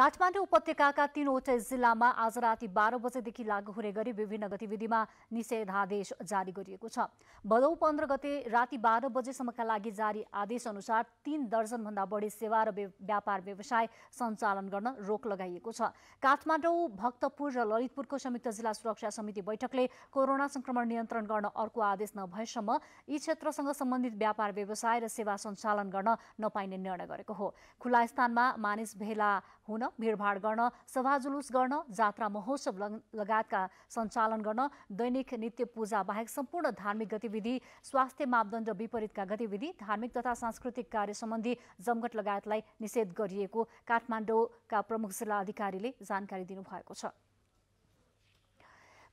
काठमाडौँ उपत्यकाका तीनवटै जिल्लामा आज राति बाह्र बजेदेखि लागू हुने गरी विभिन्न गतिविधिमा निषेधादेश जारी गरिएको छ भदौ पन्ध्र गते राति बाह्र बजेसम्मका लागि जारी आदेश अनुसार तीन दर्जनभन्दा बढी सेवा र व्यापार व्यवसाय सञ्चालन गर्न रोक लगाइएको छ काठमाडौँ भक्तपुर र ललितपुरको संयुक्त जिल्ला सुरक्षा समिति बैठकले कोरोना संक्रमण नियन्त्रण गर्न अर्को आदेश नभएसम्म यी क्षेत्रसँग सम्बन्धित व्यापार व्यवसाय र सेवा सञ्चालन गर्न नपाइने निर्णय गरेको हो खुला स्थानमा मानिस भेला हुन भिडभाड गर्न सभा जुलुस गर्न जात्रा महोत्सव लगायतका सञ्चालन गर्न दैनिक नित्य पूजा बाहेक सम्पूर्ण धार्मिक गतिविधि स्वास्थ्य मापदण्ड विपरीतका गतिविधि धार्मिक तथा सांस्कृतिक कार्य सम्बन्धी जमघट लगायतलाई निषेध गरिएको काठमाडौँका प्रमुख जिल्ला अधिकारीले जानकारी दिनुभएको छ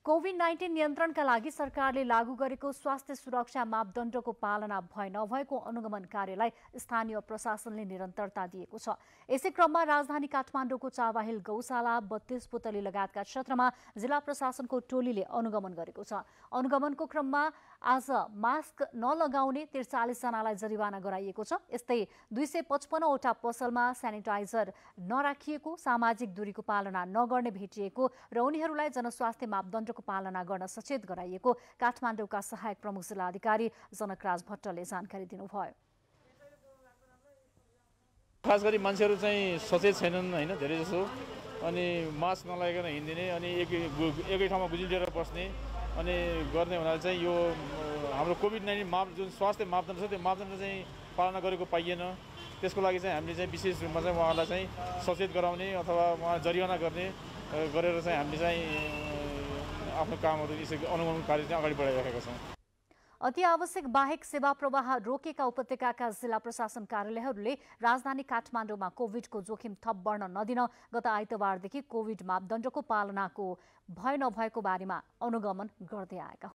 कोभिड नाइन्टिन नियन्त्रणका लागि सरकारले लागू गरेको स्वास्थ्य सुरक्षा मापदण्डको पालना भए नभएको अनुगमन कार्यलाई स्थानीय प्रशासनले निरन्तरता दिएको छ यसै क्रममा राजधानी काठमाडौँको चावाहिल गौशाला बत्तीस पुतली लगायतका क्षेत्रमा जिल्ला प्रशासनको टोलीले अनुगमन गरेको छ अनुगमनको क्रममा आज मास्क नलगाउने त्रिचालिसजनालाई जरिवाना गराइएको छ यस्तै दुई सय पचपन्नवटा पसलमा सेनिटाइजर नराखिएको सामाजिक दूरीको पालना नगर्ने भेटिएको र उनीहरूलाई जनस्वास्थ्य मापदण्ड नियमहरूको पालना गर्न सचेत गराइएको काठमाडौँका सहायक प्रमुख जिल्ला अधिकारी जनकराज भट्टले जानकारी दिनुभयो खास गरी मान्छेहरू चाहिँ सचेत छैनन् होइन जसो अनि मास्क नलागेर हिँडिदिने अनि एकै एकै ठाउँमा गुजिलिएर बस्ने अनि गर्ने हुनाले चाहिँ यो हाम्रो कोभिड नाइन्टिन माप जुन स्वास्थ्य मापदण्ड छ त्यो मापदण्ड चाहिँ पालना गरेको पाइएन त्यसको लागि चाहिँ हामीले चाहिँ विशेष रूपमा चाहिँ उहाँहरूलाई चाहिँ सचेत गराउने अथवा उहाँ जरिवाना गर्ने गरेर चाहिँ हामीले चाहिँ आफ्नो कामहरू यसरी अनुगमन कार्य चाहिँ अगाडि बढाइरहेका छौँ अति आवश्यक बाहेक सेवा प्रवाह रोकेका उपत्यकाका जिल्ला प्रशासन कार्यालयहरूले राजधानी काठमाडौँमा कोभिडको जोखिम थप बढ्न नदिन गत आइतबारदेखि कोभिड मापदण्डको पालनाको भय नभएको बारेमा अनुगमन गर्दै आएका